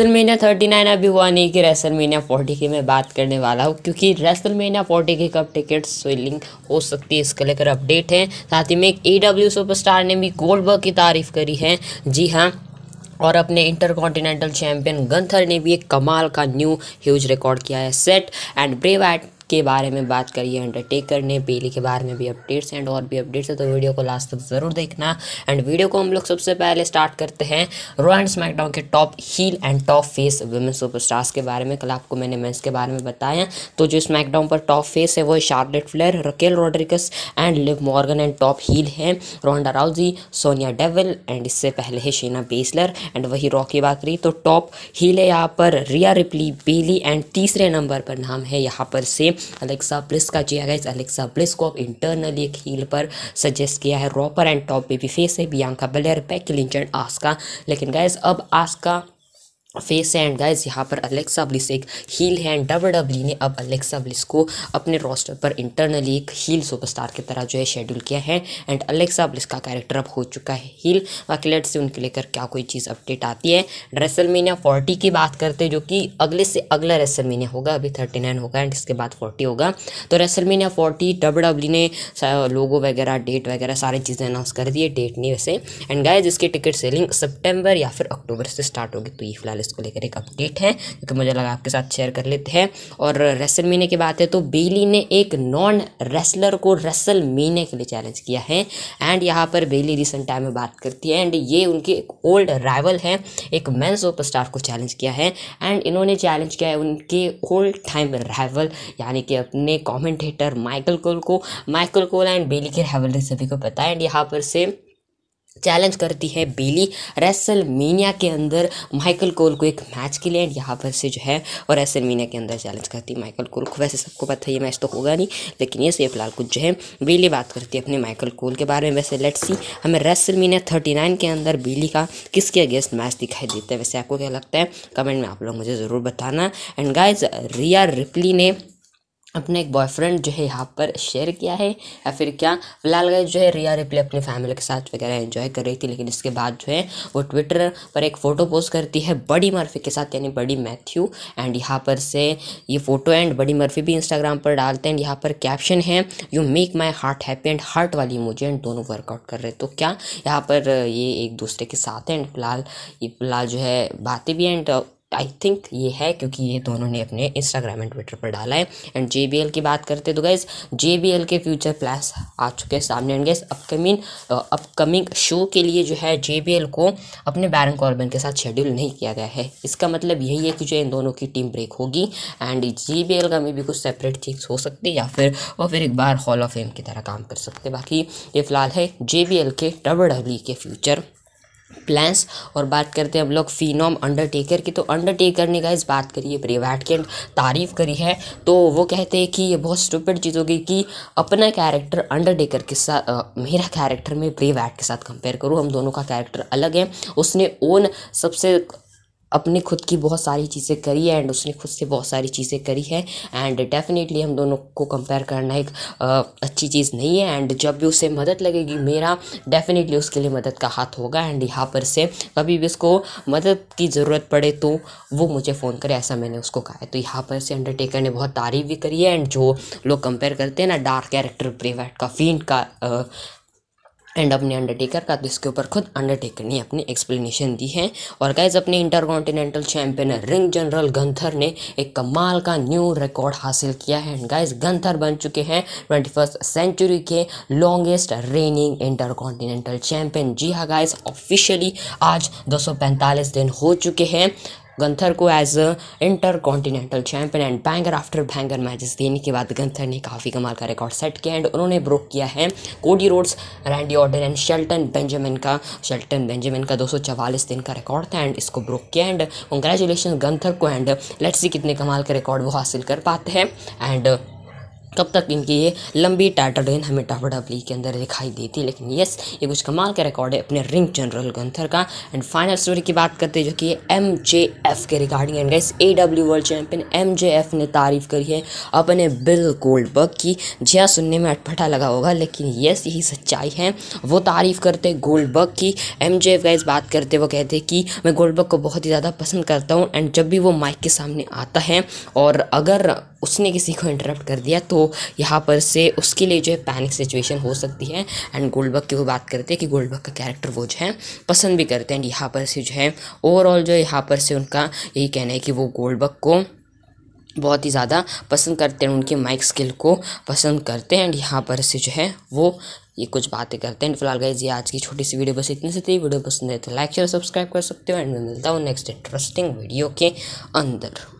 WrestleMania nine अभी हुआ नहीं कि रेसलमेनिया फोर्टी की मैं बात करने वाला हूँ क्योंकि रेसलमेनिया फोर्टी की कब टिकट स्विलिंग हो सकती है इसको लेकर अपडेट है साथ ही में एक ए डब्ल्यू स्टार ने भी गोल्डबर्ग की तारीफ करी है जी हाँ और अपने इंटर कॉन्टिनेंटल चैम्पियन गंथर ने भी एक कमाल का न्यू ह्यूज रिकॉर्ड किया है सेट एंड ब्रेव एट के बारे में बात करिए अंडरटेकर ने बेली के बारे में भी अपडेट्स एंड और भी अपडेट्स है तो वीडियो को लास्ट तक ज़रूर देखना एंड वीडियो को हम लोग सबसे पहले स्टार्ट करते हैं रो एंड स्मैकडाउन के top heel and top face women superstars के बारे में कल आपको मैंने मेंस के बारे में बताया तो जो स्मैकडाउन पर टॉप फेस है वो Charlotte Flair Raquel Rodriguez and Liv Morgan and top heel हैं Ronda Rousey Sonya Deville and इससे पहले है शीना बेसलर एंड वही बात बाकरी तो टॉप हील है यहाँ पर रिया रिपली बेली एंड तीसरे नंबर पर नाम है यहाँ पर सेम अलेक्सा ब्लिस का जी गाइज अलेक्सा ब्लिस को अब इंटरनली एक हील पर सजेस्ट किया है रॉपर एंड टॉप बेबी फेस है बियांका बलेर बैक आस्का लेकिन गैस अब आस्का फेस एंड गाइज यहाँ पर अलेक्सा ब्लिस एक हील हैंड डब्ल्यू डब्ल्यू ने अब अलेक्सा ब्लिस को अपने रोस्टर पर इंटरनली एक हील सुपरस्टार की तरह जो है शेड्यूल किया है एंड अलेक्सा ब्लिस का कैरेक्टर अब हो चुका है हील बाकी लेट से उनके लेकर क्या कोई चीज़ अपडेट आती है रेसल रेसलमेनिया फोर्टी की बात करते हैं जो कि अगले से अगला रेसल रेसलमेनिया होगा अभी थर्टी नाइन होगा एंड इसके बाद फोर्टी होगा तो wrestle WrestleMania forty W W ने लोगो वगैरह डेट वगैरह सारी चीज़ें अनाउंस कर दी है डेट नहीं वैसे एंड गाइज इसकी टिकट सेलिंग सेप्टेम्बर या फिर अक्टूबर से स्टार्ट होगी तो ये फिलहाल कॉलेज इसको लेकर एक अपडेट है क्योंकि मुझे लगा आपके साथ शेयर कर लेते हैं और रेसल मीने की बात है तो बेली ने एक नॉन रेसलर को रेसल मीने के लिए चैलेंज किया है एंड यहाँ पर बेली रिसेंट टाइम में बात करती है एंड ये उनके एक ओल्ड राइवल हैं एक मैन सुपर को चैलेंज किया है एंड इन्होंने चैलेंज किया है उनके ओल्ड टाइम राइवल यानी कि अपने कॉमेंटेटर माइकल कोल को माइकल कोल एंड बेली की राइवलरी सभी को पता है एंड यहाँ पर से चैलेंज करती है बेली रेसल मीनिया के अंदर माइकल कोल को एक मैच के लिए एंड यहाँ पर से जो है और रेसल मीनिया के अंदर चैलेंज करती है माइकल कोल को वैसे सबको पता है ये मैच तो होगा नहीं लेकिन ये सही फिलहाल कुछ जो है बेली बात करती है अपने माइकल कोल के बारे में वैसे लेट सी हमें रेसल मीनिया थर्टी नाइन के अंदर बेली का किसके अगेंस्ट मैच दिखाई देता है वैसे आपको क्या लगता है कमेंट में आप लोग मुझे ज़रूर बताना एंड गाइज रिया रिपली ने अपने एक बॉयफ्रेंड जो है यहाँ पर शेयर किया है या फिर क्या फिलहाल गए जो है रिया रिप्ले अपनी फैमिली के साथ वगैरह एंजॉय कर रही थी लेकिन इसके बाद जो है वो ट्विटर पर एक फ़ोटो पोस्ट करती है बड़ी मर्फी के साथ यानी बड़ी मैथ्यू एंड यहाँ पर से ये फ़ोटो एंड बड़ी मर्फी भी इंस्टाग्राम पर डालते हैं यहाँ पर कैप्शन है you make my heart happy and heart वाली मुझे एंड दोनों वर्कआउट कर रहे तो क्या यहाँ पर ये एक दूसरे के साथ हैं एंड फिलहाल ये फिलहाल जो है बातें भी एंड आई थिंक ये है क्योंकि ये दोनों ने अपने इंस्टाग्राम एंड ट्विटर पर डाला है एंड जे बी एल की बात करते तो गैस जे बी एल के फ्यूचर प्लान्स आ चुके हैं सामने and guys upcoming upcoming show के लिए जो है जे बी एल को अपने बैरन कॉर्बन के साथ शेड्यूल नहीं किया गया है इसका मतलब यही है कि जो इन दोनों की टीम ब्रेक होगी एंड जे बी एल का मे भी कुछ सेपरेट चीज हो सकती है या फिर वो फिर एक बार हॉल ऑफ फेम की तरह काम कर सकते बाकी ये फिलहाल है जे बी एल के डब्ल्यू e के फ्यूचर प्लान्स और बात करते हैं हम लोग फिनोम अंडरटेकर की तो अंडरटेकर ने गाइज बात करी है ब्रेवाट की तारीफ़ करी है तो वो कहते हैं कि ये बहुत स्टूपिड चीज़ होगी कि अपना कैरेक्टर अंडरटेकर के साथ आ, मेरा कैरेक्टर मैं ब्रेवाट के साथ कंपेयर करूँ हम दोनों का कैरेक्टर अलग है उसने ओन सबसे अपने खुद की बहुत सारी चीज़ें करी है एंड उसने खुद से बहुत सारी चीज़ें करी है एंड डेफिनेटली हम दोनों को कंपेयर करना एक आ, अच्छी चीज़ नहीं है एंड जब भी उसे मदद लगेगी मेरा डेफिनेटली उसके लिए मदद का हाथ होगा एंड यहाँ पर से कभी भी उसको मदद की ज़रूरत पड़े तो वो मुझे फ़ोन करे ऐसा मैंने उसको कहा है तो यहाँ पर से अंडरटेकर ने बहुत तारीफ भी करी है एंड जो लोग कंपेयर करते हैं ना डार्क कैरेक्टर प्रेवेट का फीन का आ, एंड अपने अंडरटेकर का तो इसके ऊपर खुद अंडरटेकर ने अपनी एक्सप्लेनेशन दी है और गैज अपने Intercontinental champion ring general Gunther ने एक कमाल का न्यू रिकॉर्ड हासिल किया है एंड गाइज गंथर बन चुके हैं ट्वेंटी फर्स्ट सेंचुरी के longest reigning Intercontinental champion जी हाँ गाइज ऑफिशियली आज दो दिन हो चुके हैं गंथर को as Intercontinental champion and banger after banger matches देने के बाद गंथर ने काफ़ी कमाल का रिकॉर्ड सेट किया एंड उन्होंने ब्रोक किया है Cody Rhodes Randy Orton and Shelton Benjamin का शेल्टन बेंजामिन का दो दिन का रिकॉर्ड था एंड इसको ब्रोक किया एंड कंग्रेचुलेशन गंथर को एंड लेट्स सी कितने कमाल का रिकॉर्ड वो हासिल कर पाते हैं एंड तब तक इनकी ये लंबी टाइटल रेन हमें डब्ल्यू डब्ल्यू के अंदर दिखाई देती है लेकिन यस ये कुछ कमाल का रिकॉर्ड है अपने रिंग जनरल गंथर का एंड फाइनल स्टोरी की बात करते हैं जो कि एम जे एफ के regarding and guys A W world champion M J F ने तारीफ करी है अपने बिल गोल्ड बर्ग की जिया सुनने में अटपटा लगा होगा लेकिन यस यही सच्चाई है वो तारीफ करते गोल्ड बर्ग की एम जे एफ गैस बात करते वो कहते कि मैं गोल्ड बर्ग को बहुत ही ज़्यादा पसंद करता हूँ एंड जब भी वो माइक के सामने आता है और अगर उसने किसी को इंटरप्ट कर दिया तो यहाँ पर से उसके लिए जो है पैनिक सिचुएशन हो सकती है एंड गोल्डबर्ग की वो बात करते हैं कि गोल्डबर्ग का कैरेक्टर वो जो है पसंद भी करते हैं एंड यहाँ पर से जो है ओवरऑल जो है यहाँ पर से उनका यही कहना है कि वो गोल्डबर्ग को बहुत ही ज़्यादा पसंद करते हैं उनके माइक स्किल को पसंद करते हैं एंड यहाँ पर से जो है वो ये कुछ बातें करते हैं फिलहाल गाइज ये आज की छोटी सी वीडियो बस इतनी सी थी वीडियो पसंद है तो लाइक शेयर सब्सक्राइब कर सकते हो एंड मैं मिलता हूँ नेक्स्ट इंटरेस्टिंग वीडियो के अंदर